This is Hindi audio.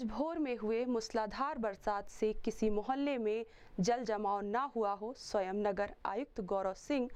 आज भोर में हुए मूसलाधार बरसात से किसी मोहल्ले में जल जमाव न हुआ हो स्वयं नगर आयुक्त गौरव सिंह